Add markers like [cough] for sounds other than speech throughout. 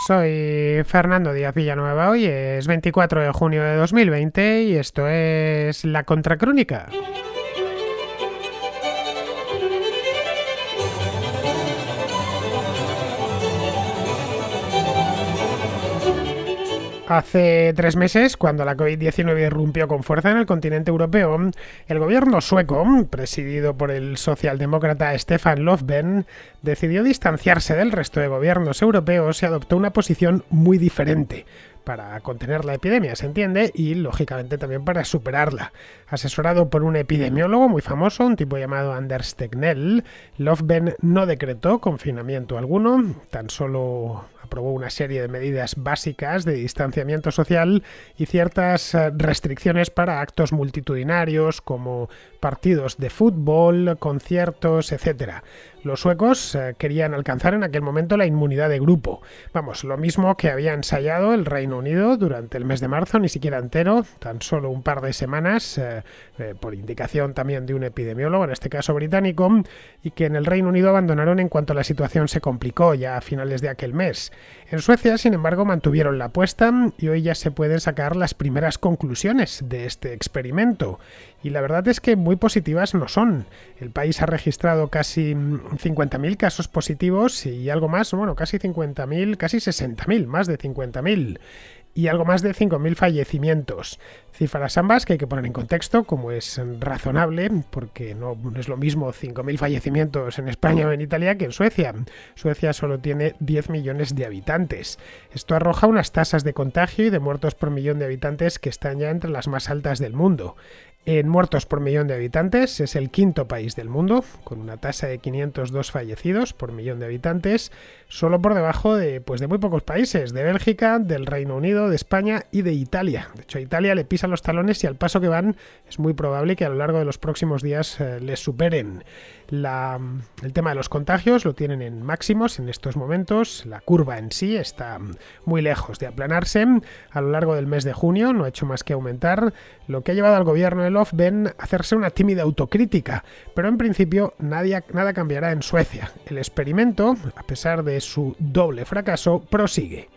Soy Fernando Díaz Villanueva, hoy es 24 de junio de 2020 y esto es La Contracrónica. Hace tres meses, cuando la COVID-19 irrumpió con fuerza en el continente europeo, el gobierno sueco, presidido por el socialdemócrata Stefan Löfven, decidió distanciarse del resto de gobiernos europeos y adoptó una posición muy diferente para contener la epidemia, se entiende, y lógicamente también para superarla. Asesorado por un epidemiólogo muy famoso, un tipo llamado Anders Tegnell, Löfven no decretó confinamiento alguno, tan solo aprobó una serie de medidas básicas de distanciamiento social y ciertas eh, restricciones para actos multitudinarios como partidos de fútbol, conciertos, etc. Los suecos eh, querían alcanzar en aquel momento la inmunidad de grupo. Vamos, lo mismo que había ensayado el Reino Unido durante el mes de marzo, ni siquiera entero, tan solo un par de semanas, eh, eh, por indicación también de un epidemiólogo, en este caso británico, y que en el Reino Unido abandonaron en cuanto la situación se complicó ya a finales de aquel mes. En Suecia, sin embargo, mantuvieron la apuesta y hoy ya se pueden sacar las primeras conclusiones de este experimento. Y la verdad es que muy positivas no son. El país ha registrado casi 50.000 mm, casos positivos y algo más, bueno, casi 50.000, casi 60.000, más de 50.000 y algo más de 5.000 fallecimientos. Cifras ambas que hay que poner en contexto, como es razonable, porque no es lo mismo 5.000 fallecimientos en España o en Italia que en Suecia. Suecia solo tiene 10 millones de habitantes. Esto arroja unas tasas de contagio y de muertos por millón de habitantes que están ya entre las más altas del mundo en muertos por millón de habitantes. Es el quinto país del mundo, con una tasa de 502 fallecidos por millón de habitantes, solo por debajo de, pues, de muy pocos países, de Bélgica, del Reino Unido, de España y de Italia. De hecho, a Italia le pisan los talones y al paso que van es muy probable que a lo largo de los próximos días eh, les superen el tema de los contagios lo tienen en máximos en estos momentos. La curva en sí está muy lejos de aplanarse. A lo largo del mes de junio no ha hecho más que aumentar, lo que ha llevado al gobierno de Lofven a hacerse una tímida autocrítica. Pero en principio nada cambiará en Suecia. El experimento, a pesar de su doble fracaso, prosigue.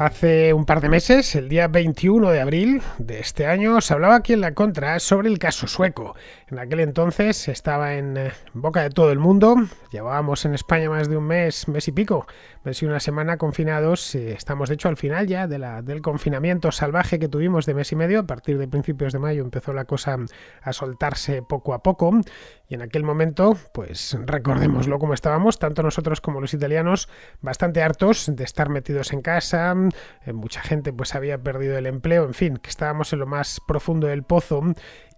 Hace un par de meses, el día 21 de abril de este año, se hablaba aquí en La Contra sobre el caso sueco. En aquel entonces estaba en eh, boca de todo el mundo. Llevábamos en España más de un mes, mes y pico, mes y una semana confinados. Eh, estamos, de hecho, al final ya de la, del confinamiento salvaje que tuvimos de mes y medio. A partir de principios de mayo empezó la cosa a soltarse poco a poco. Y en aquel momento, pues recordémoslo como estábamos, tanto nosotros como los italianos, bastante hartos de estar metidos en casa eh, mucha gente pues había perdido el empleo, en fin, que estábamos en lo más profundo del pozo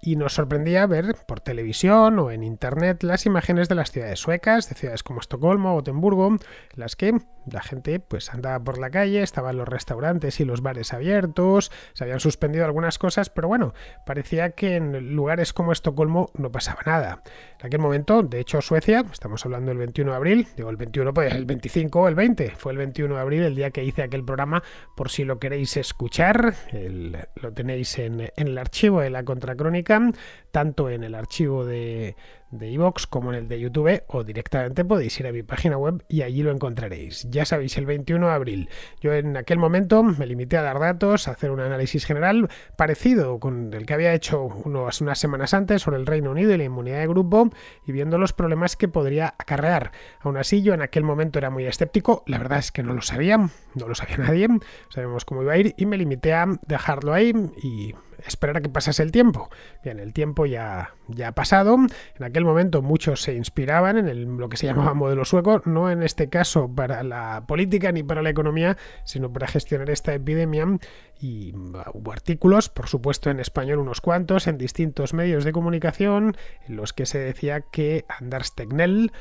y nos sorprendía ver por televisión o en internet las imágenes de las ciudades suecas, de ciudades como Estocolmo o Gotemburgo, las que la gente pues andaba por la calle, estaban los restaurantes y los bares abiertos, se habían suspendido algunas cosas, pero bueno, parecía que en lugares como Estocolmo no pasaba nada. En aquel momento, de hecho Suecia, estamos hablando del 21 de abril, digo el 21, pues el 25 o el 20, fue el 21 de abril el día que hice aquel programa, por si lo queréis escuchar, lo tenéis en el archivo de la Contracrónica tanto en el archivo de de como en el de YouTube o directamente podéis ir a mi página web y allí lo encontraréis. Ya sabéis, el 21 de abril. Yo en aquel momento me limité a dar datos, a hacer un análisis general parecido con el que había hecho unos, unas semanas antes sobre el Reino Unido y la inmunidad de grupo y viendo los problemas que podría acarrear. Aún así, yo en aquel momento era muy escéptico, la verdad es que no lo sabía, no lo sabía nadie, sabemos cómo iba a ir y me limité a dejarlo ahí y esperar a que pasase el tiempo. Bien, el tiempo ya, ya ha pasado. En aquel momento muchos se inspiraban en lo que se llamaba modelo sueco, no en este caso para la política ni para la economía, sino para gestionar esta epidemia. Y ah, hubo artículos, por supuesto en español unos cuantos, en distintos medios de comunicación, en los que se decía que Anders Tegnell,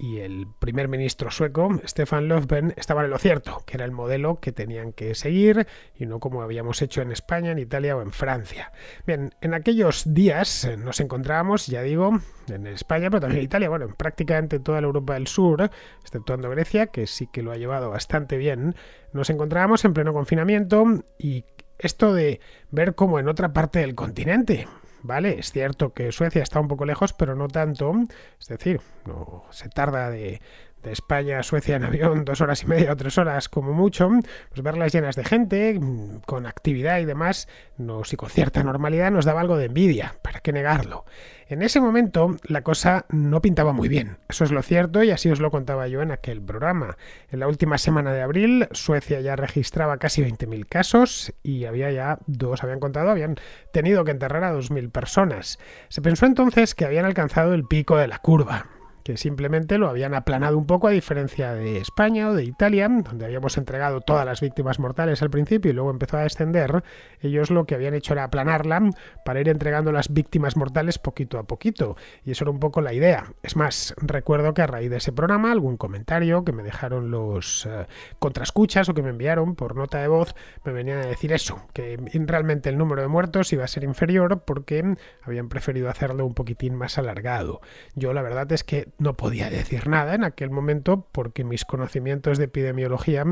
y el primer ministro sueco, Stefan Löfven, estaba en lo cierto, que era el modelo que tenían que seguir y no como habíamos hecho en España, en Italia o en Francia. Bien, en aquellos días eh, nos encontrábamos, ya digo, en España, pero también en Italia, bueno, en prácticamente toda la Europa del Sur, exceptuando Grecia, que sí que lo ha llevado bastante bien, nos encontrábamos en pleno confinamiento y esto de ver como en otra parte del continente, ¿vale? Es cierto que Suecia está un poco lejos, pero no tanto, es decir, no se tarda de, de España a Suecia en avión [laughs] dos horas y media o tres horas como mucho, pues verlas llenas de gente, mm, con actividad y demás, no, y con cierta normalidad nos daba algo de envidia, ¿para qué negarlo? En ese momento la cosa no pintaba muy bien, eso es lo cierto y así os lo contaba yo en aquel programa. En la última semana de abril Suecia ya registraba casi 20.000 casos y había ya dos, habían contado, habían tenido que enterrar a 2.000 personas. Se pensó entonces que habían alcanzado el pico de la curva que simplemente lo habían aplanado un poco a diferencia de España o de Italia, donde habíamos entregado todas las víctimas mortales al principio y luego empezó a descender, ellos lo que habían hecho era aplanarla para ir entregando las víctimas mortales poquito a poquito. Y eso era un poco la idea. Es más, recuerdo que a raíz de ese programa, algún comentario que me dejaron los eh, contrascuchas o que me enviaron por nota de voz, me venían a decir eso, que realmente el número de muertos iba a ser inferior porque habían preferido hacerlo un poquitín más alargado. Yo la verdad es que no podía decir nada en aquel momento porque mis conocimientos de epidemiología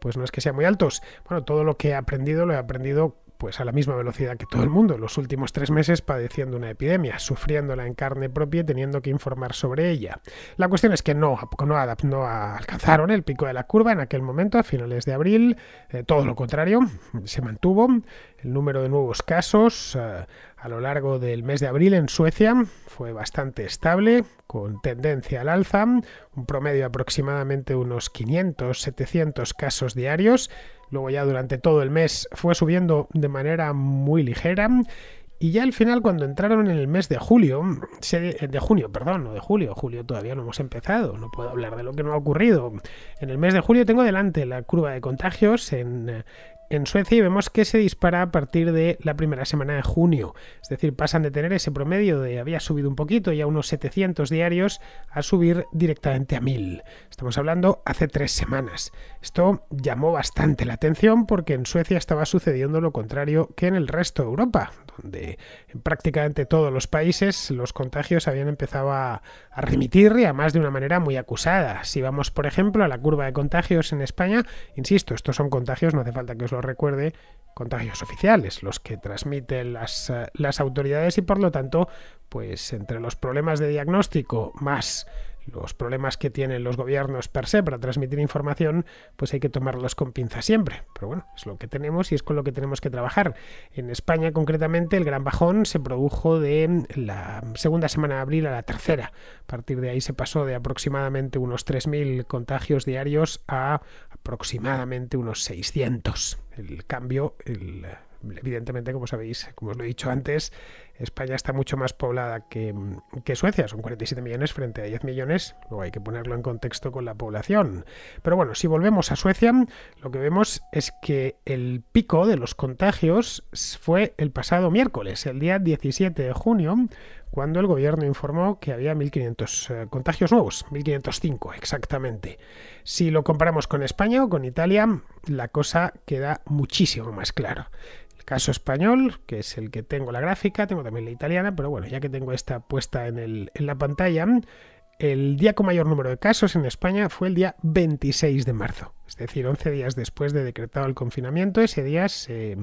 pues no es que sean muy altos. Bueno, todo lo que he aprendido lo he aprendido pues a la misma velocidad que todo el mundo, los últimos tres meses padeciendo una epidemia, sufriéndola en carne propia y teniendo que informar sobre ella. La cuestión es que no, no, alcanzaron el pico de la curva en aquel momento, a finales de abril, eh, todo lo contrario, se mantuvo, el número de nuevos casos eh, a lo largo del mes de abril en Suecia fue bastante estable, con tendencia al alza, un promedio de aproximadamente unos 500-700 casos diarios. Luego ya durante todo el mes fue subiendo de manera muy ligera y ya al final, cuando entraron en el mes de julio, eh, de junio, perdón, no de julio, julio todavía no hemos empezado, no puedo hablar de lo que no ha ocurrido. En el mes de julio tengo delante la curva de contagios en eh, en Suecia y vemos que se dispara a partir de la primera semana de junio. Es decir, pasan de tener ese promedio de había subido un poquito y a unos 700 diarios a subir directamente a 1000. Estamos hablando hace tres semanas. Esto llamó bastante la atención porque en Suecia estaba sucediendo lo contrario que en el resto de Europa, donde en prácticamente todos los países los contagios habían empezado a, a remitir y además de una manera muy acusada. Si vamos, por ejemplo, a la curva de contagios en España, insisto, estos son contagios, no hace falta que os lo recuerde, contagios oficiales, los que transmiten las, eh, las autoridades y por lo tanto, pues entre los problemas de diagnóstico más los problemas que tienen los gobiernos per se para transmitir información, pues hay que tomarlos con pinza siempre. Pero bueno, es lo que tenemos y es con lo que tenemos que trabajar. En España concretamente el gran bajón se produjo de la segunda semana de abril a la tercera. A partir de ahí se pasó de aproximadamente unos 3.000 contagios diarios a aproximadamente unos 600. El cambio, evidentemente, como sabéis, como os lo he dicho antes, España está mucho más poblada que, Suecia, son 47 millones frente a 10 millones, luego hay que ponerlo en contexto con la población. Pero bueno, si volvemos a Suecia, lo que vemos es que el pico de los contagios fue el pasado miércoles, el día 17 de junio, cuando el gobierno informó que había 1.500 eh, contagios nuevos, 1.505 exactamente. Si lo comparamos con España o con Italia, la cosa queda muchísimo más clara caso español, que es el que tengo la gráfica, tengo también la italiana, pero bueno, ya que tengo esta puesta en, la pantalla, el día con mayor número de casos en España fue el día 26 de marzo, es decir, 11 días después de decretado el confinamiento, ese día se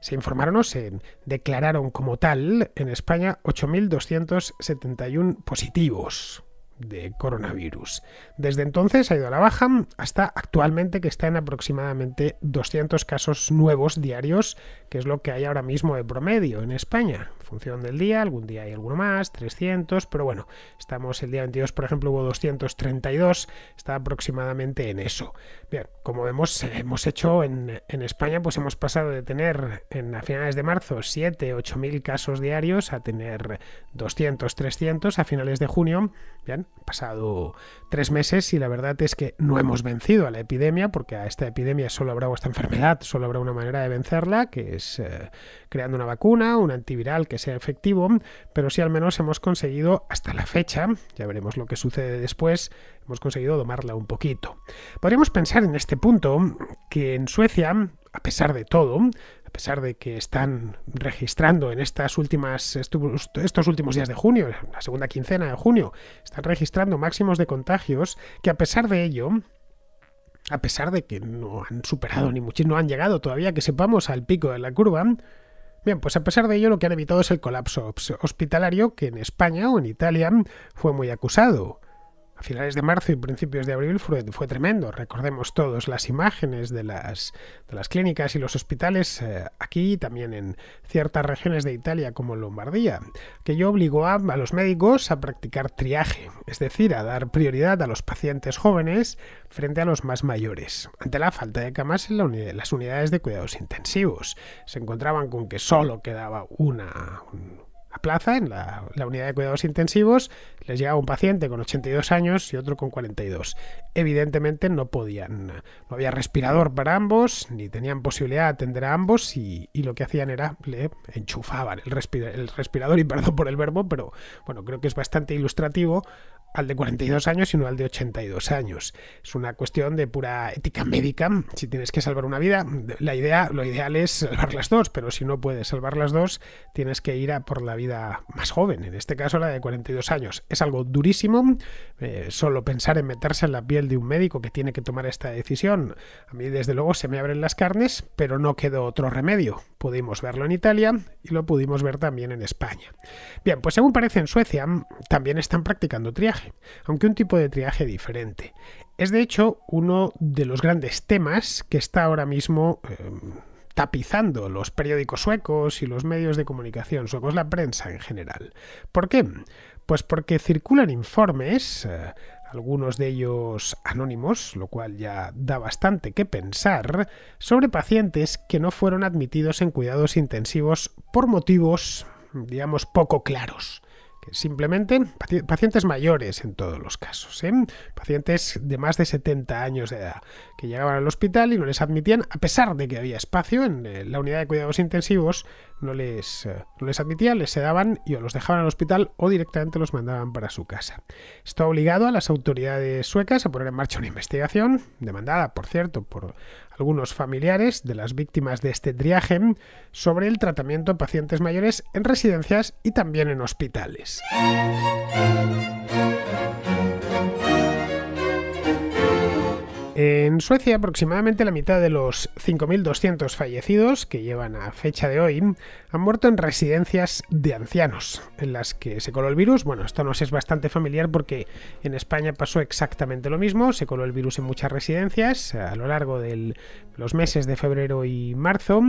se informaron o se declararon como tal en España 8.271 positivos de coronavirus. Desde entonces ha ido a la baja hasta actualmente que está en aproximadamente 200 casos nuevos diarios, que es lo que hay ahora mismo de promedio en España función del día, algún día hay alguno más, 300, pero bueno, estamos el día 22, por ejemplo, hubo 232, está aproximadamente en eso. Bien, como vemos, [laughs] hemos hecho en, en España, pues hemos pasado de tener en, a finales de marzo 7, 8 mil casos diarios a tener 200, 300 a finales de junio. Bien, han pasado tres meses y la verdad es que no hemos vencido a la epidemia, porque a esta epidemia solo habrá, esta enfermedad, solo habrá una manera de vencerla, que es eh, creando una vacuna, un antiviral que sea efectivo, pero si al menos hemos conseguido hasta la fecha, ya veremos lo que sucede después, hemos conseguido domarla un poquito. Podríamos pensar en este punto que en Suecia, a pesar de todo, a pesar de que están registrando en estas últimas, estos últimos días de junio, la segunda quincena de junio, están registrando máximos de contagios, que a pesar de ello, a pesar de que no han superado ni muchísimo, no han llegado todavía, que sepamos al pico de la curva, Bien, pues a pesar de ello lo que han evitado es el colapso hospitalario que en España o en Italia fue muy acusado a finales de marzo y principios de abril fue, tremendo. Recordemos todos las imágenes de las, de las clínicas y los hospitales eh, aquí y también en ciertas regiones de Italia como Lombardía, que yo obligó a, los médicos a practicar triaje, es decir, a dar prioridad a los pacientes jóvenes frente a los más mayores. Ante la falta de camas en las unidades de cuidados intensivos, se encontraban con que solo quedaba una plaza, en la, unidad de cuidados intensivos, les llegaba un paciente con 82 años y otro con 42. Evidentemente no podían, no había respirador para ambos, ni tenían posibilidad de atender a ambos y, lo que hacían era le enchufaban el, el respirador, y perdón por el verbo, pero bueno, creo que es bastante ilustrativo al de 42 años y no al de 82 años. Es una cuestión de pura ética médica. Si tienes que salvar una vida, la idea, lo ideal es salvar las dos, pero si no puedes salvar las dos, tienes que ir a por la vida más joven, en este caso la de 42 años. Es algo durísimo, eh, solo pensar en meterse en la piel de un médico que tiene que tomar esta decisión. A mí desde luego se me abren las carnes, pero no quedó otro remedio. Pudimos verlo en Italia y lo pudimos ver también en España. Bien, pues según parece en Suecia también están practicando triaje aunque un tipo de triaje diferente. Es de hecho uno de los grandes temas que está ahora mismo em, tapizando los periódicos suecos y los medios de comunicación suecos, la prensa en general. ¿Por qué? Pues porque circulan informes, eh, algunos de ellos anónimos, lo cual ya da bastante que pensar, sobre pacientes que no fueron admitidos en cuidados intensivos por motivos, digamos, poco claros simplemente pacientes mayores en todos los casos, ¿eh? pacientes de más de 70 años de edad que llegaban al hospital y no les admitían a pesar de que había espacio en eh, la unidad de cuidados intensivos no les, eh, les admitía, les sedaban y o los dejaban al hospital o directamente los mandaban para su casa. Esto ha obligado a las autoridades suecas a poner en marcha una investigación, demandada, por cierto, por algunos familiares de las víctimas de este triaje, sobre el tratamiento de pacientes mayores en residencias y también en hospitales. En Suecia, aproximadamente la mitad de los 5.200 fallecidos que llevan a fecha de hoy han muerto en residencias de ancianos en las que se coló el virus. Bueno, esto nos es bastante familiar porque en España pasó exactamente lo mismo. Se coló el virus en muchas residencias a lo largo de los meses de febrero y marzo.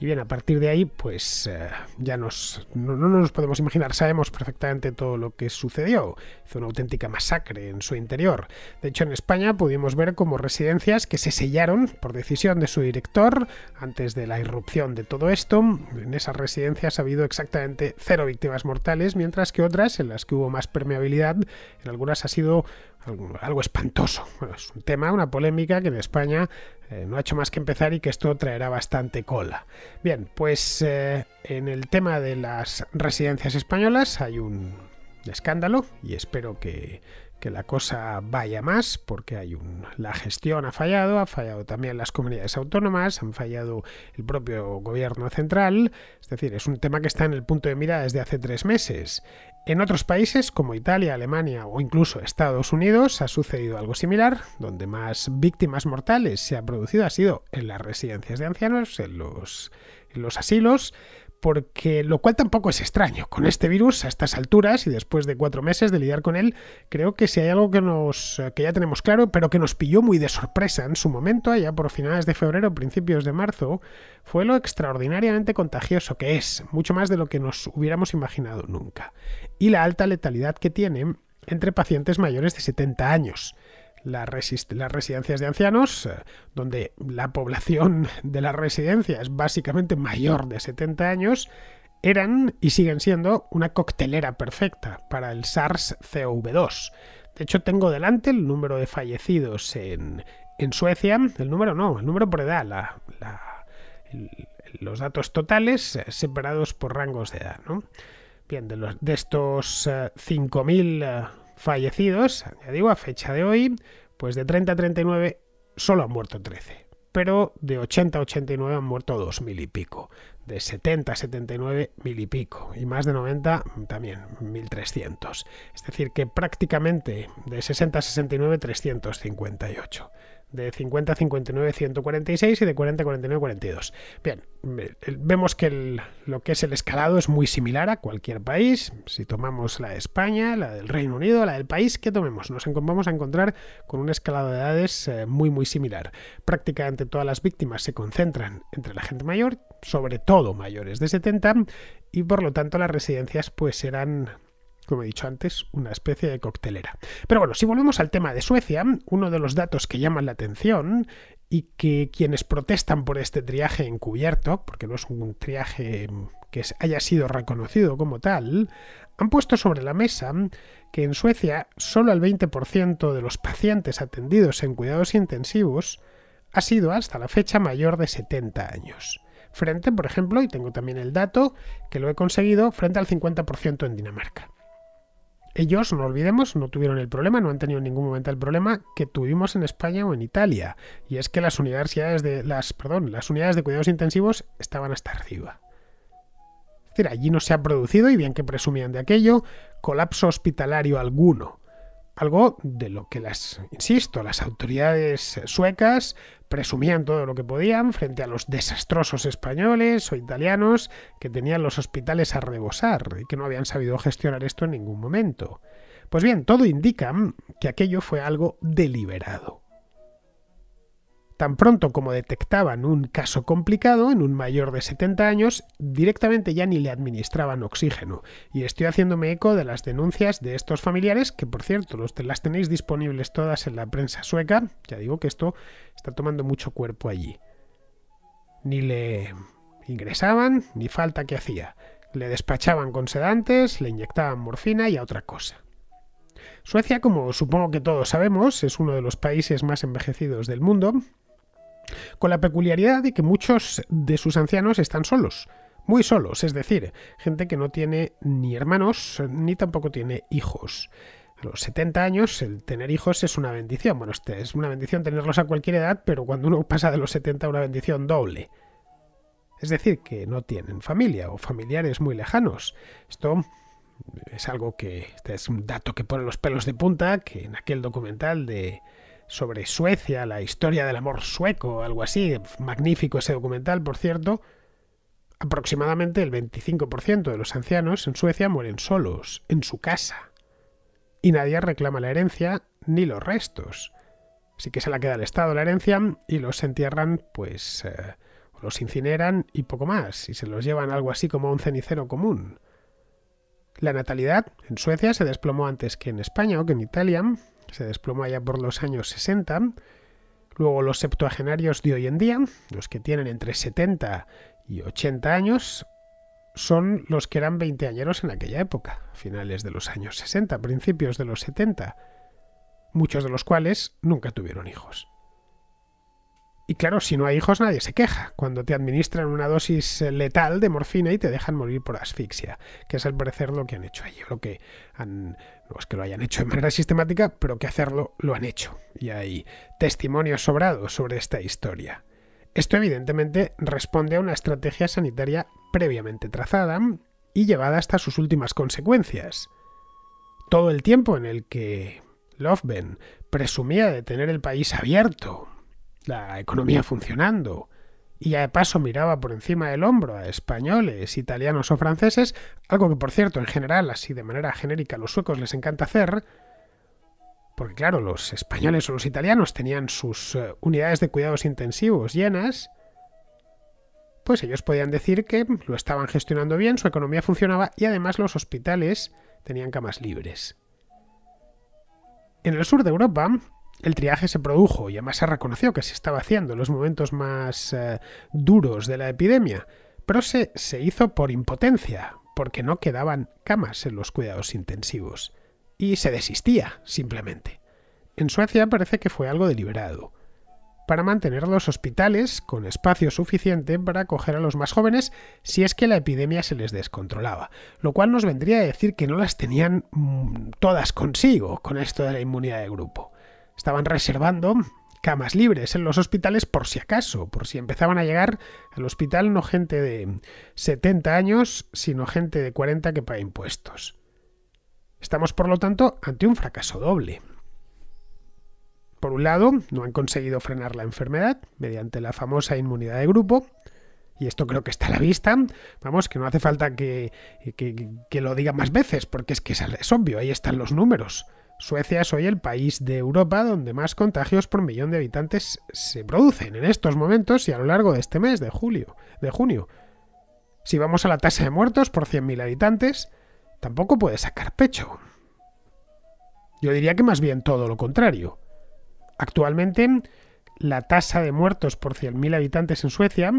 Y bien, a partir de ahí, pues eh, ya nos, no, nos podemos imaginar, sabemos perfectamente todo lo que sucedió. Hizo una auténtica masacre en su interior. De hecho, en España pudimos ver cómo residencias residencias que se sellaron por decisión de su director antes de la irrupción de todo esto. En esas residencias ha habido exactamente cero víctimas mortales, mientras que otras, en las que hubo más permeabilidad, en algunas ha sido algo espantoso. es un tema, una polémica que en España eh, no ha hecho más que empezar y que esto traerá bastante cola. Bien, pues eh, en el tema de las residencias españolas hay un escándalo y espero que que la cosa vaya más, porque hay un, la gestión ha fallado, ha fallado también las comunidades autónomas, han fallado el propio gobierno central, es decir, es un tema que está en el punto de mira desde hace tres meses. En otros países como Italia, Alemania o incluso Estados Unidos ha sucedido algo similar, donde más víctimas mortales se ha producido ha sido en las residencias de ancianos, en los, en los asilos, porque lo cual tampoco es extraño. Con este virus, a estas alturas y después de cuatro meses de lidiar con él, creo que si hay algo que, nos, eh, que ya tenemos claro, pero que nos pilló muy de sorpresa en su momento, allá por finales de febrero, principios de marzo, fue lo extraordinariamente contagioso que es, mucho más de lo que nos hubiéramos imaginado nunca, y la alta letalidad que tiene entre pacientes mayores de 70 años las, residencias de ancianos, eh, donde la población de la residencia es básicamente mayor de 70 años, eran y siguen siendo una coctelera perfecta para el SARS-CoV-2. De hecho, tengo delante el número de fallecidos en, Suecia, el número no, el número por edad, los datos totales eh, separados por rangos de edad. Bien, de, de estos 5.000 eh, Fallecidos, ya digo, a fecha de hoy, pues de 30 a 39 solo han muerto 13, pero de 80 a 89 han muerto 2 mil y pico, de 70 a 79 mil y pico, y más de 90 también 1.300. Es decir, que prácticamente de 60 a 69 358 de 50 a 59 146 y de 40 a 49 42. Bien, vemos que lo que es el escalado es muy similar a cualquier país. Si tomamos la de España, la del Reino Unido, la del país que tomemos, nos vamos a encontrar con un escalado de edades eh, muy muy similar. Prácticamente todas las víctimas se concentran entre la gente mayor, sobre todo mayores de 70, y por lo tanto las residencias pues serán como he dicho antes, una especie de coctelera. Pero bueno, si volvemos al tema de Suecia, uno de los datos que llaman la atención y que quienes protestan por este triaje encubierto, porque no es un triaje que haya sido reconocido como tal, han puesto sobre la mesa que en Suecia solo el 20% de los pacientes atendidos en cuidados intensivos ha sido hasta la fecha mayor de 70 años. Frente, por ejemplo, y tengo también el dato que lo he conseguido, frente al 50% en Dinamarca ellos, no olvidemos, no tuvieron el problema, no han tenido en ningún momento el problema que tuvimos en España o en Italia. Y es que las universidades de. las. perdón, las unidades de cuidados intensivos estaban hasta arriba. Es decir, allí no se ha producido, y bien que presumían de aquello, colapso hospitalario alguno algo de lo que las, insisto, las autoridades suecas presumían todo lo que podían frente a los desastrosos españoles o italianos que tenían los hospitales a rebosar y que no habían sabido gestionar esto en ningún momento. Pues bien, todo indica que aquello fue algo deliberado. Tan pronto como detectaban un caso complicado en un mayor de 70 años, directamente ya ni le administraban oxígeno. Y estoy haciéndome eco de las denuncias de estos familiares, que por cierto los, las tenéis disponibles todas en la prensa sueca. Ya digo que esto está tomando mucho cuerpo allí. Ni le ingresaban, ni falta que hacía. Le despachaban con sedantes, le inyectaban morfina y a otra cosa. Suecia, como supongo que todos sabemos, es uno de los países más envejecidos del mundo, con la peculiaridad de que muchos de sus ancianos están solos, muy solos, es decir, gente que no tiene ni hermanos ni tampoco tiene hijos. A los 70 años el tener hijos es una bendición, bueno, este es una bendición tenerlos a cualquier edad, pero cuando uno pasa de los 70 una bendición doble. Es decir, que no tienen familia o familiares muy lejanos. Esto es algo que, este es un dato que pone los pelos de punta, que en aquel documental de sobre Suecia, la historia del amor sueco, algo así. Magnífico ese documental, por cierto. Aproximadamente el 25% de los ancianos en Suecia mueren solos, en su casa. Y nadie reclama la herencia ni los restos. Así que se la queda el Estado la herencia y los entierran, pues, eh, los incineran y poco más, y se los llevan algo así como un cenicero común. La natalidad en Suecia se desplomó antes que en España o que en Italia, se desploma ya por los años 60. Luego los septuagenarios de hoy en día, los que tienen entre 70 y 80 años, son los que eran veinteañeros en aquella época, finales de los años 60, principios de los 70, muchos de los cuales nunca tuvieron hijos. Y claro, si no hay hijos nadie se queja cuando te administran una dosis eh, letal de morfina y te dejan morir por asfixia, que es al parecer lo que han hecho ellos, lo que han, no es que lo hayan hecho de manera sistemática, pero que hacerlo lo han hecho. Y hay testimonios sobrados sobre esta historia. Esto evidentemente responde a una estrategia sanitaria previamente trazada y llevada hasta sus últimas consecuencias. Todo el tiempo en el que Lofben presumía de tener el país abierto, la economía funcionando. Y de paso miraba por encima del hombro a españoles, italianos o franceses, algo que por cierto en general, así de manera genérica, a los suecos les encanta hacer, porque claro, los españoles o los italianos tenían sus eh, unidades de cuidados intensivos llenas, pues ellos podían decir que lo estaban gestionando bien, su economía funcionaba y además los hospitales tenían camas libres. En el sur de Europa, el triaje se produjo y además se reconoció que se estaba haciendo en los momentos más eh, duros de la epidemia, pero se, se hizo por impotencia, porque no quedaban camas en los cuidados intensivos, y se desistía, simplemente. En Suecia parece que fue algo deliberado, para mantener los hospitales con espacio suficiente para acoger a los más jóvenes si es que la epidemia se les descontrolaba, lo cual nos vendría a decir que no las tenían mm, todas consigo con esto de la inmunidad de grupo estaban reservando camas libres en los hospitales por si acaso, por si empezaban a llegar al hospital no gente de 70 años, sino gente de 40 que paga impuestos. Estamos, por lo tanto, ante un fracaso doble. Por un lado, no han conseguido frenar la enfermedad mediante la famosa inmunidad de grupo, y esto creo que está a la vista, vamos, que no hace falta que, lo diga más veces, porque es que es obvio, ahí están los números. Suecia es hoy el país de Europa donde más contagios por millón de habitantes se producen en estos momentos y a lo largo de este mes de julio, de junio. Si vamos a la tasa de muertos por 100.000 habitantes, tampoco puede sacar pecho. Yo diría que más bien todo lo contrario. Actualmente, la tasa de muertos por 100.000 habitantes en Suecia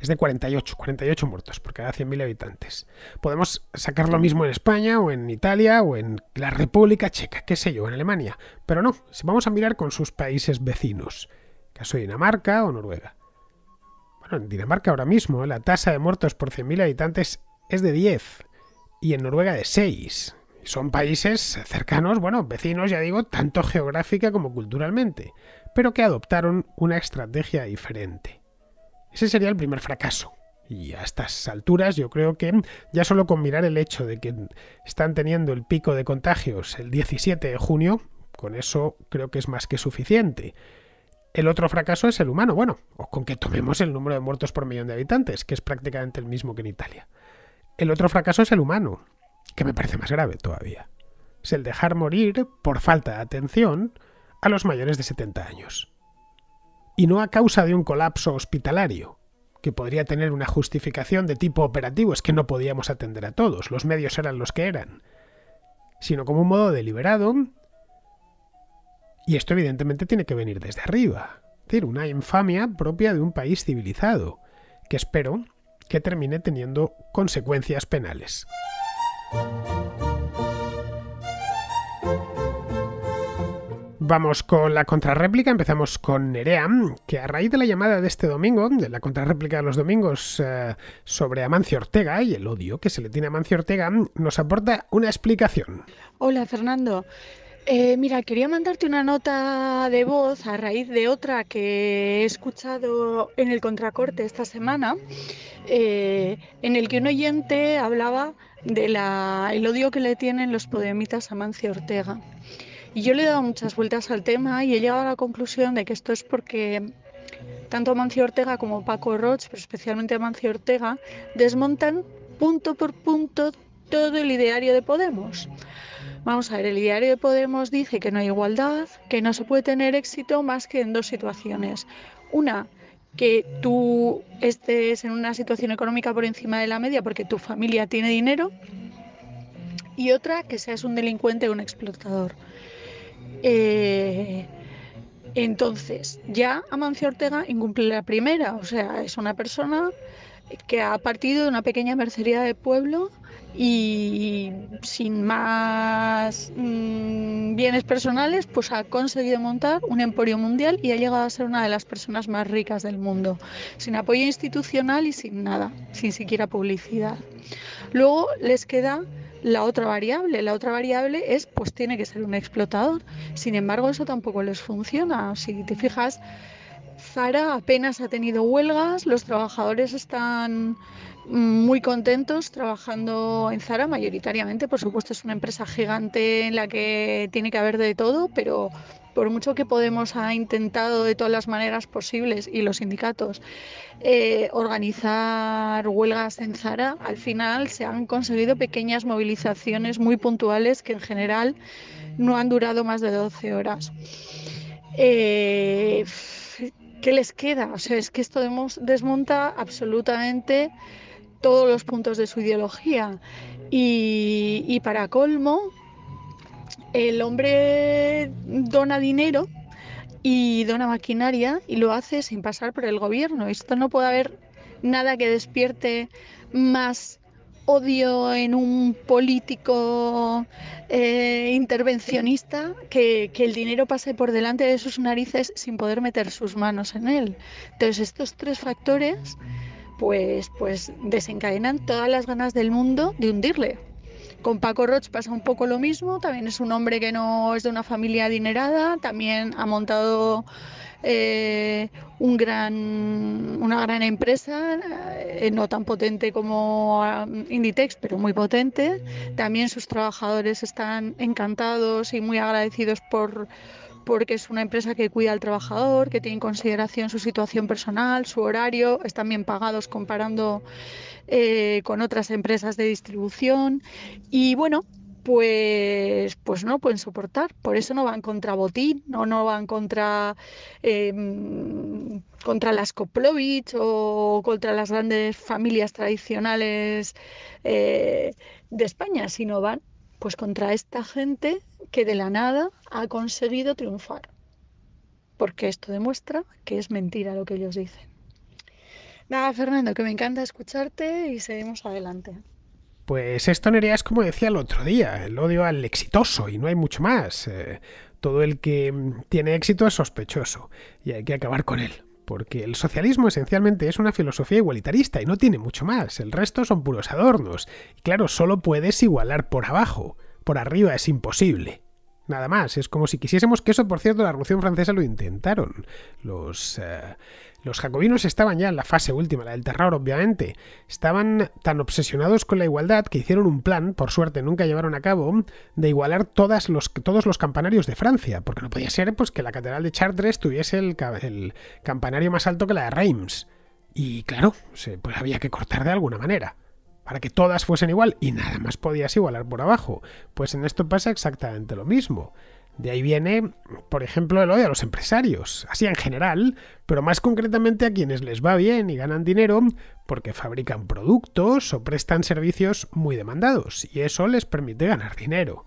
es de 48, 48 muertos por cada 100.000 habitantes. Podemos sacar lo mm. mismo en España o en Italia o en la República Checa, qué sé yo, en Alemania. Pero no, si vamos a mirar con sus países vecinos, caso Dinamarca o Noruega. Bueno, en Dinamarca ahora mismo ¿eh? la tasa de muertos por 100.000 habitantes es de 10 y en Noruega de 6. Son países cercanos, bueno, vecinos, ya digo, tanto geográfica como culturalmente, pero que adoptaron una estrategia diferente. Ese sería el primer fracaso. Y a estas alturas yo creo que ya solo con mirar el hecho de que están teniendo el pico de contagios el 17 de junio, con eso creo que es más que suficiente. El otro fracaso es el humano, bueno, o con que tomemos el número de muertos por millón de habitantes, que es prácticamente el mismo que en Italia. El otro fracaso es el humano, que me parece más grave todavía. Es el dejar morir, por falta de atención, a los mayores de 70 años y no a causa de un colapso hospitalario, que podría tener una justificación de tipo operativo, es que no podíamos atender a todos, los medios eran los que eran, sino como un modo deliberado, y esto evidentemente tiene que venir desde arriba, es decir, una infamia propia de un país civilizado, que espero que termine teniendo consecuencias penales. Vamos con la contrarréplica, empezamos con Nerea, que a raíz de la llamada de este domingo, de la contrarréplica de los domingos eh, sobre Amancio Ortega y el odio que se le tiene a Amancio Ortega, nos aporta una explicación. Hola Fernando, eh, mira, quería mandarte una nota de voz a raíz de otra que he escuchado en el contracorte esta semana, eh, en el que un oyente hablaba del odio que le tienen los podemitas a Amancio Ortega yo le he dado muchas vueltas al tema y he llegado a la conclusión de que esto es porque tanto Mancio Ortega como Paco Roche, pero especialmente Mancio Ortega, desmontan punto por punto todo el ideario de Podemos. Vamos a ver, el ideario de Podemos dice que no hay igualdad, que no se puede tener éxito más que en dos situaciones. Una, que tú estés en una situación económica por encima de la media porque tu familia tiene dinero y otra, que seas un delincuente o un explotador. Eh, entonces, ya Amancio Ortega incumple la primera, o sea, es una persona que ha partido de una pequeña mercería de pueblo y sin más mm, bienes personales, pues ha conseguido montar un emporio mundial y ha llegado a ser una de las personas más ricas del mundo, sin apoyo institucional y sin nada, sin siquiera publicidad. Luego les queda la otra variable. La otra variable es, pues tiene que ser un explotador. Sin embargo, eso tampoco les funciona. Si te fijas, Zara apenas ha tenido huelgas, los trabajadores están mm, muy contentos trabajando en Zara mayoritariamente. Por supuesto, es una empresa gigante en la que tiene que haber de todo, pero por mucho que Podemos ha intentado de todas las maneras posibles y los sindicatos eh, organizar huelgas en Zara, al final se han conseguido pequeñas movilizaciones muy puntuales que en general no han durado más de 12 horas. Eh, ¿Qué les queda? O sea, es que esto desmonta absolutamente todos los puntos de su ideología. y para colmo, el hombre dona dinero y dona maquinaria y lo hace sin pasar por el gobierno. Esto no puede haber nada que despierte más odio en un político eh, intervencionista que, que, el dinero pase por delante de sus narices sin poder meter sus manos en él. Entonces estos tres factores pues, pues desencadenan todas las ganas del mundo de hundirle. Con Paco Roche pasa un poco lo mismo, también es un hombre que no es de una familia adinerada, también ha montado eh, un gran, una gran empresa, eh, no tan potente como um, Inditex, pero muy potente. También sus trabajadores están encantados y muy agradecidos por porque es una empresa que cuida al trabajador, que tiene en consideración su situación personal, su horario, están bien pagados comparando eh, con otras empresas de distribución y bueno, pues, pues no pueden soportar. Por eso no van contra Botín, no, no van contra, em, contra las Koplovich o contra las grandes familias tradicionales eh, de España, sino van pues contra esta gente que de la nada ha conseguido triunfar. Porque esto demuestra que es mentira lo que ellos dicen. Nada, Fernando, que me encanta escucharte y seguimos adelante. Pues esto, Nerea, es como decía el otro día, el odio al exitoso y no hay mucho más. Eh, todo el que tiene éxito es sospechoso y hay que acabar con él porque el socialismo esencialmente es una filosofía igualitarista y no tiene mucho más, el resto son puros adornos, y claro, solo puedes igualar por abajo, por arriba es imposible. Nada más, es como si quisiésemos que eso, por cierto, la Revolución Francesa lo intentaron. Los, eh, los jacobinos estaban ya en la fase última, la del terror, obviamente. Estaban tan obsesionados con la igualdad que hicieron un plan, por suerte nunca llevaron a cabo, de igualar los, todos los campanarios de Francia, porque no podía ser pues, que la Catedral de Chartres tuviese el, el campanario más alto que la de Reims. Y claro, pues había que cortar de alguna manera para que todas fuesen igual y nada más podías igualar por abajo. Pues en esto pasa exactamente lo mismo. De ahí viene, por ejemplo, el odio a los empresarios, así en general, pero más concretamente a quienes les va bien y ganan dinero porque fabrican productos o prestan servicios muy demandados, y eso les permite ganar dinero.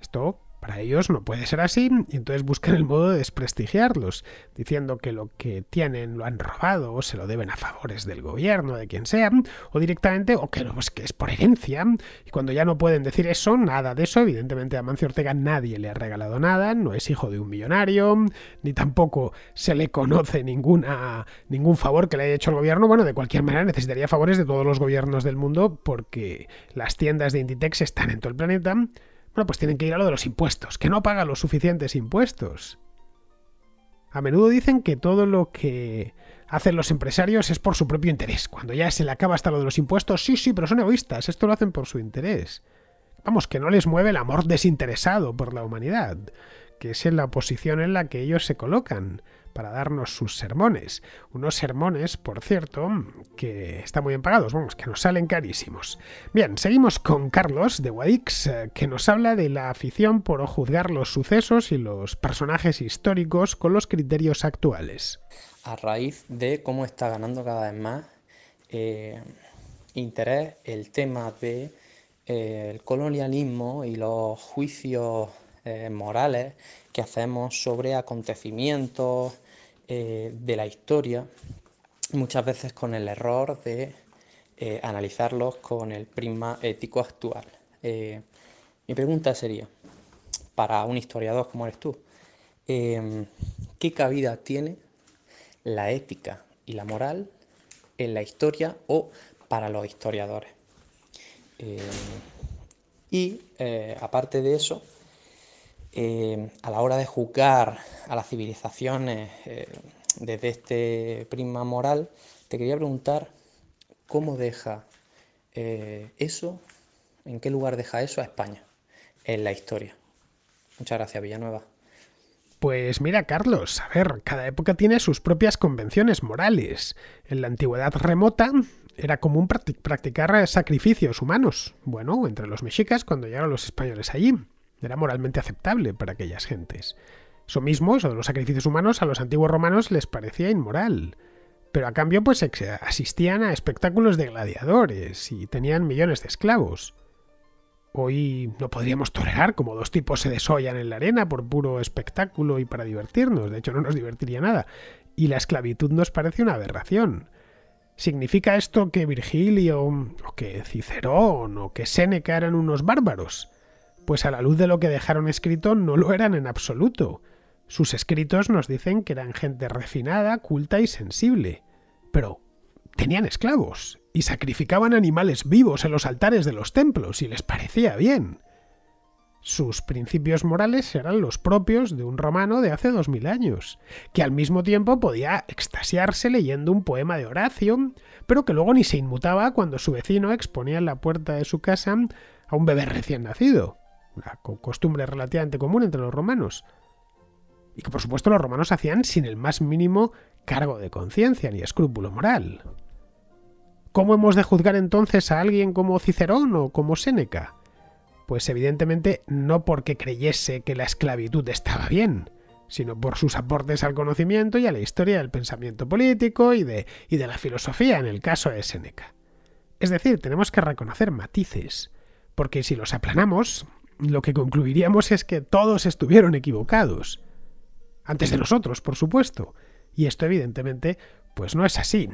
Esto para ellos no puede ser así y entonces buscan el modo de desprestigiarlos, diciendo que lo que tienen lo han robado o se lo deben a favores del gobierno, de quien sea, o directamente, o que pues que es por herencia. Y cuando ya no pueden decir eso, nada de eso, evidentemente a Mancio Ortega nadie le ha regalado nada, no es hijo de un millonario, ni tampoco se le conoce ninguna, ningún favor que le haya hecho el gobierno. Bueno, de cualquier manera necesitaría favores de todos los gobiernos del mundo porque las tiendas de Inditex están en todo el planeta pues tienen que ir a lo de los impuestos, que no pagan los suficientes impuestos. A menudo dicen que todo lo que hacen los empresarios es por su propio interés. Cuando ya se le acaba hasta lo de los impuestos, sí, sí, pero son egoístas, esto lo hacen por su interés. Vamos, que no les mueve el amor desinteresado por la humanidad, que es en la posición en la que ellos se colocan para darnos sus sermones. Unos sermones, por cierto, que están muy bien pagados, vamos, que nos salen carísimos. Bien, seguimos con Carlos de Guadix, eh, que nos habla de la afición por juzgar los sucesos y los personajes históricos con los criterios actuales. A raíz de cómo está ganando cada vez más eh, interés el tema de eh, el colonialismo y los juicios morales que hacemos sobre acontecimientos, eh, de la historia, muchas veces con el error de eh, analizarlos con el prisma ético actual. Eh, mi pregunta sería, para un historiador como eres tú, em, ¿qué cabida tiene la ética y la moral en la historia o para los historiadores? y aparte de eso, eh, a la hora de juzgar a las civilizaciones eh, desde este prisma moral, te quería preguntar cómo deja eh, eso, en qué lugar deja eso a España en la historia. Muchas gracias, Villanueva. Pues mira, Carlos, a ver, cada época tiene sus propias convenciones morales. En la antigüedad remota era común practicar sacrificios humanos. Bueno, entre los mexicas cuando llegaron los españoles allí. Era moralmente aceptable para aquellas gentes. Eso mismo, eso de los sacrificios humanos, a los antiguos romanos les parecía inmoral. Pero a cambio, pues asistían a espectáculos de gladiadores y tenían millones de esclavos. Hoy no podríamos tolerar como dos tipos se desollan en la arena por puro espectáculo y para divertirnos. De hecho, no nos divertiría nada. Y la esclavitud nos parece una aberración. ¿Significa esto que Virgilio, o que Cicerón, o que Séneca eran unos bárbaros? Pues a la luz de lo que dejaron escrito no lo eran en absoluto. Sus escritos nos dicen que eran gente refinada, culta y sensible. Pero tenían esclavos y sacrificaban animales vivos en los altares de los templos y les parecía bien. Sus principios morales eran los propios de un romano de hace dos mil años, que al mismo tiempo podía extasiarse leyendo un poema de Horacio, pero que luego ni se inmutaba cuando su vecino exponía en la puerta de su casa a un bebé recién nacido una costumbre relativamente común entre los romanos. Y que por supuesto los romanos hacían sin el más mínimo cargo de conciencia ni escrúpulo moral. ¿Cómo hemos de juzgar entonces a alguien como Cicerón o como Séneca? Pues evidentemente no porque creyese que la esclavitud estaba bien, sino por sus aportes al conocimiento y a la historia del pensamiento político y de, y de la filosofía en el caso de Séneca. Es decir, tenemos que reconocer matices, porque si los aplanamos, lo que concluiríamos es que todos estuvieron equivocados. Antes de nosotros, por supuesto. Y esto evidentemente, pues no es así.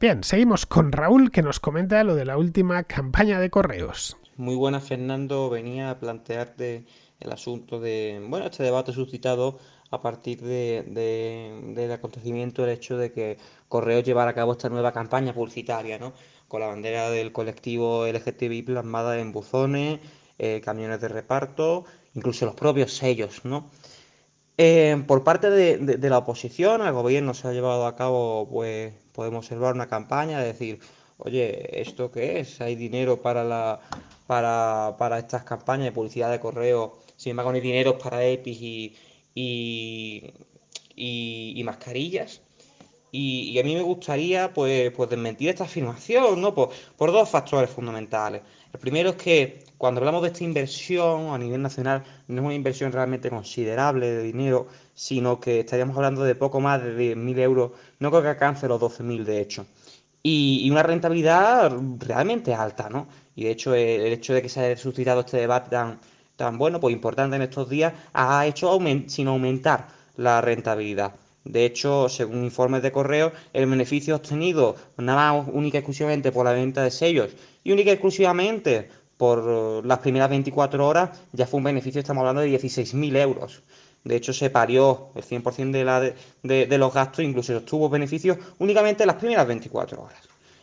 Bien, seguimos con Raúl que nos comenta lo de la última campaña de correos. Muy buena, Fernando. Venía a plantearte el asunto de, bueno, este debate suscitado a partir de, del acontecimiento, el hecho de que Correos llevara a cabo esta nueva campaña publicitaria, ¿no? Con la bandera del colectivo LGTBI plasmada en buzones, eh, camiones de reparto, incluso los propios sellos, ¿no? Eh, por parte de, la oposición, el gobierno se ha llevado a cabo, pues podemos observar una campaña de decir, oye, ¿esto qué es? ¿Hay dinero para, la, para, estas campañas de publicidad de correo? Sin embargo, no hay dinero para EPIs y, y, mascarillas. Y, a mí me gustaría pues, pues desmentir esta afirmación, ¿no? por, dos factores fundamentales. El primero es que cuando hablamos de esta inversión a nivel nacional, no es una inversión realmente considerable de dinero, sino que estaríamos hablando de poco más de 10.000 euros, no creo que alcance los 12.000 de hecho. Y, una rentabilidad realmente alta, ¿no? Y de hecho, el, hecho de que se haya suscitado este debate tan, tan bueno, pues importante en estos días, ha hecho sin aumentar la rentabilidad. De hecho, según informes de correo, el beneficio obtenido nada más única y exclusivamente por la venta de sellos y única y exclusivamente por las primeras 24 horas ya fue un beneficio, estamos hablando de 16.000 euros. De hecho, se parió el 100% de, de, los gastos, incluso obtuvo beneficios únicamente las primeras 24 horas.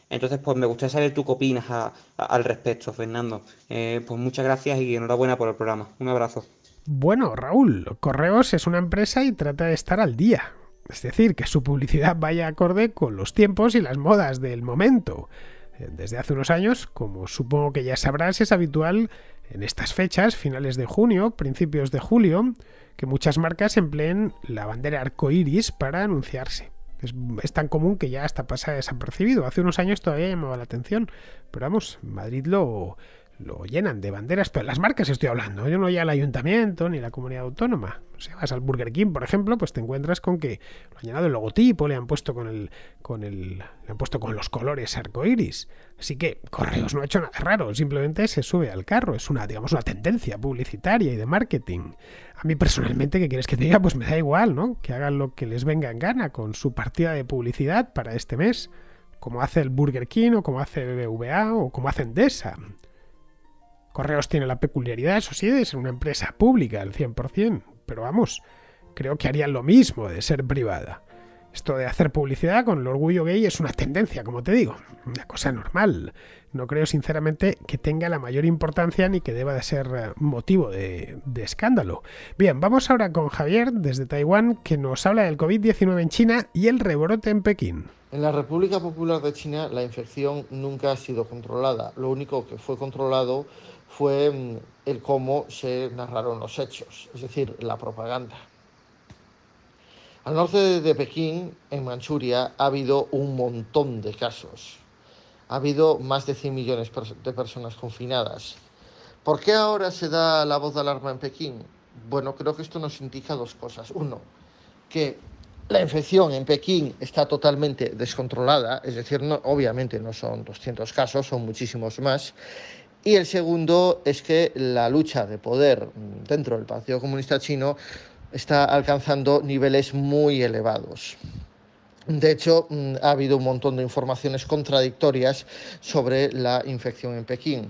Entonces, pues me gustaría saber tu qué al respecto, Fernando. Eh, pues muchas gracias y enhorabuena por el programa. Un abrazo. Bueno, Raúl, Correos es una empresa y trata de estar al día. Es decir, que su publicidad vaya acorde con los tiempos y las modas del momento. Eh, desde hace unos años, como supongo que ya sabrás, es habitual en estas fechas, finales de junio, principios de julio, que muchas marcas empleen la bandera iris para anunciarse. Es, es, tan común que ya hasta pasa desapercibido. Hace unos años todavía llamaba la atención, pero vamos, Madrid lo, lo llenan de banderas, pero las marcas estoy hablando, ¿eh? yo no ya el ayuntamiento ni la comunidad autónoma. Si vas al Burger King, por ejemplo, pues te encuentras con que lo han llenado el logotipo, le han puesto con el con el le han puesto con los colores arcoiris. Así que Correos no ha hecho nada raro, simplemente se sube al carro, es una digamos una tendencia publicitaria y de marketing. A mí personalmente, ¿qué quieres que te diga? Pues me da igual, ¿no? Que hagan lo que les venga en gana con su partida de publicidad para este mes, como hace el Burger King o como hace BBVA o como hace Endesa. Correos tiene la peculiaridad, eso sí, de ser una empresa pública al 100%, pero vamos, creo que harían lo mismo de ser privada. Esto de hacer publicidad con el orgullo gay es una tendencia, como te digo, una cosa normal. No creo sinceramente que tenga la mayor importancia ni que deba de ser eh, motivo de, escándalo. Bien, vamos ahora con Javier desde Taiwán que nos habla del COVID-19 en China y el rebrote en Pekín. En la República Popular de China la infección nunca ha sido controlada. Lo único que fue controlado fue mm, el cómo se narraron los hechos, es decir, la propaganda. Al norte de Pekín, en Manchuria, ha habido un montón de casos. Ha habido más de 100 millones de personas confinadas. ¿Por qué ahora se da la voz de alarma en Pekín? Bueno, creo que esto nos indica dos cosas. Uno, que la infección en Pekín está totalmente descontrolada, es decir, no, obviamente no son 200 casos, son muchísimos más. Y el segundo es que la lucha de poder dentro del Partido Comunista Chino está alcanzando niveles muy elevados. De hecho, mm, ha habido un montón de informaciones contradictorias sobre la infección en Pekín.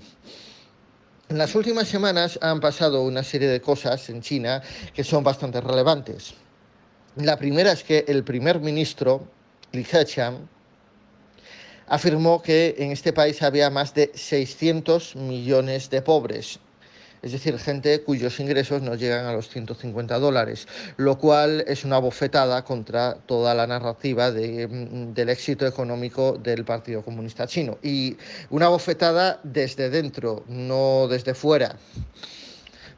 En las últimas semanas han pasado una serie de cosas en China que son bastante relevantes. La primera es que el primer ministro, Li Keqiang, afirmó que en este país había más de 600 millones de pobres, es decir, gente cuyos ingresos no llegan a los 150 dólares, lo cual es una bofetada contra toda la narrativa mm, del éxito económico del Partido Comunista Chino y una bofetada desde dentro, no desde fuera.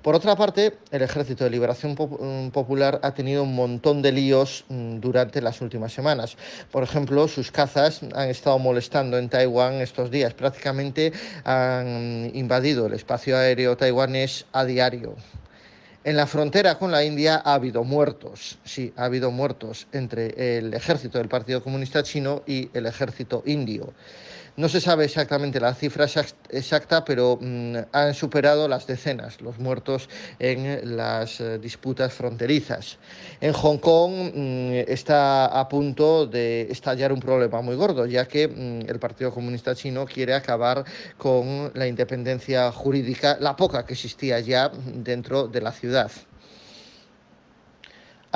Por otra parte, el Ejército de Liberación mm, Popular ha tenido un montón de líos mm, durante las últimas semanas. Por ejemplo, sus cazas han estado molestando en Taiwán estos días. Prácticamente han mm, invadido el espacio aéreo taiwanés a diario. En la frontera con la India ha habido muertos, sí, ha habido muertos entre el ejército del Partido Comunista Chino y el ejército indio. No se sabe exactamente la cifra exacta, pero mm, han superado las decenas los muertos en las eh, disputas fronterizas. En Hong Kong mm, está a punto de estallar un problema muy gordo, ya que mm, el Partido Comunista Chino quiere acabar con la independencia jurídica, la poca que existía ya dentro de la ciudad.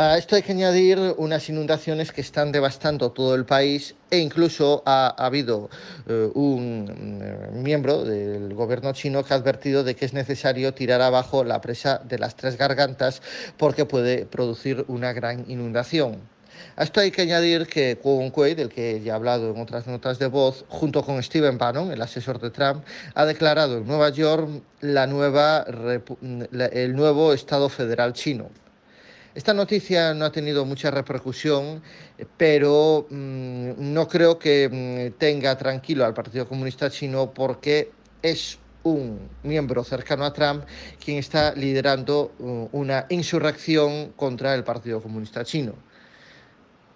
A esto hay que añadir unas inundaciones que están devastando todo el país e incluso ha, habido eh, un mm, miembro del gobierno chino que ha advertido de que es necesario tirar abajo la presa de las tres gargantas porque puede producir una gran inundación. A esto hay que añadir que Kwon Kuei, del que ya he hablado en otras notas de voz, junto con Steven Bannon, el asesor de Trump, ha declarado en Nueva York la nueva, el nuevo Estado federal chino. Esta noticia no ha tenido mucha repercusión, eh, pero mm, no creo que mm, tenga tranquilo al Partido Comunista Chino porque es un miembro cercano a Trump quien está liderando mm, una insurrección contra el Partido Comunista Chino.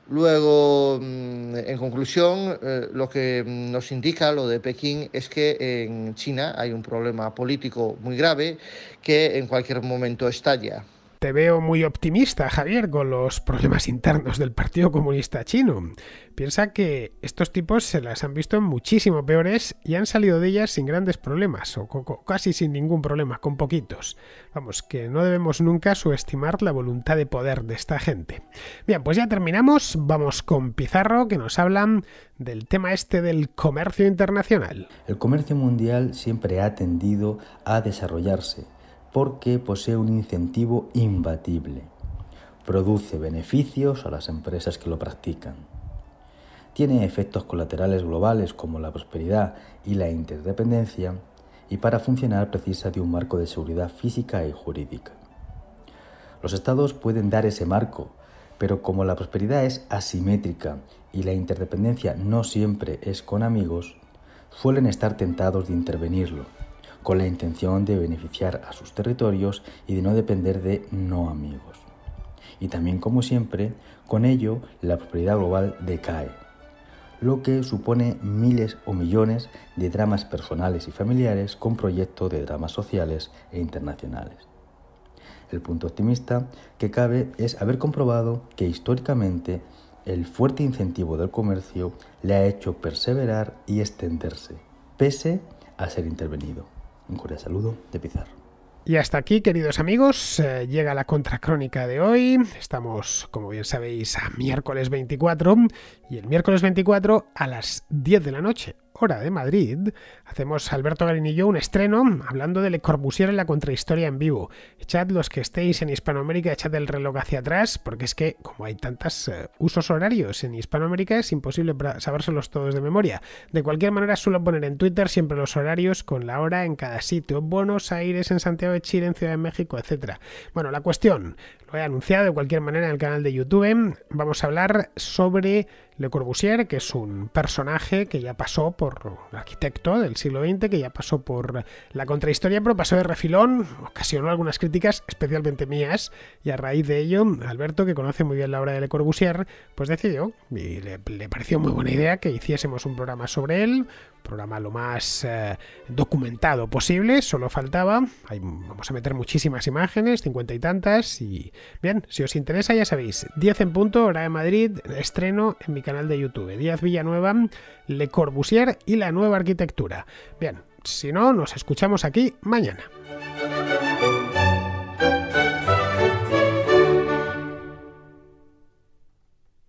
Luego, en conclusión, eh, lo que nos indica lo de Pekín es que en China hay un problema político muy grave que en cualquier momento estalla te veo muy optimista, Javier, con los problemas internos del Partido Comunista Chino. Piensa que estos tipos se las han visto muchísimo peores y han salido de ellas sin grandes problemas, o casi sin ningún problema, con poquitos. Vamos, que no debemos nunca subestimar la voluntad de poder de esta gente. Bien, pues ya terminamos, vamos con Pizarro, que nos habla del tema este del comercio internacional. El comercio mundial siempre ha tendido a desarrollarse porque posee un incentivo imbatible. Produce beneficios a las empresas que lo practican. Tiene efectos colaterales globales como la prosperidad y la interdependencia y para funcionar precisa de un marco de seguridad física y jurídica. Los estados pueden dar ese marco, pero como la prosperidad es asimétrica y la interdependencia no siempre es con amigos, suelen estar tentados de intervenirlo con la intención de beneficiar a sus territorios y de no depender de no amigos. Y también, como siempre, con ello la propiedad global decae, lo que supone miles o millones de dramas personales y familiares con proyecto de dramas sociales e internacionales. El punto optimista que cabe es haber comprobado que históricamente el fuerte incentivo del comercio le ha hecho perseverar y extenderse, pese a ser intervenido. Un cordial saludo de Pizarro. Y hasta aquí, queridos amigos, eh, llega la contracrónica de hoy. Estamos, como bien sabéis, a miércoles 24 y el miércoles 24 a las 10 de la noche, Hora de Madrid, hacemos Alberto Garín y yo un estreno hablando de Le Corbusier en la contrahistoria en vivo. Echad los que estéis en Hispanoamérica, echad el reloj hacia atrás, porque es que, como hay tantos eh, usos horarios en Hispanoamérica, es imposible sabérselos todos de memoria. De cualquier manera, suelo poner en Twitter siempre los horarios con la hora en cada sitio: Buenos Aires, en Santiago de Chile, en Ciudad de México, etc. Bueno, la cuestión, lo he anunciado de cualquier manera en el canal de YouTube, vamos a hablar sobre Le Corbusier, que es un personaje que ya pasó por arquitecto del siglo XX que ya pasó por la contrahistoria, pero pasó de refilón, ocasionó algunas críticas, especialmente mías, y a raíz de ello, Alberto, que conoce muy bien la obra de Le Corbusier, pues decidió, y le, pareció muy buena idea que hiciésemos un programa sobre él, programa lo más eh, documentado posible, solo faltaba, vamos a meter muchísimas imágenes, cincuenta y tantas, y bien, si os interesa ya sabéis, 10 en punto, hora de Madrid, estreno en mi canal de YouTube, Díaz Villanueva, le Corbusier y la nueva arquitectura. Bien, si no, nos escuchamos aquí mañana.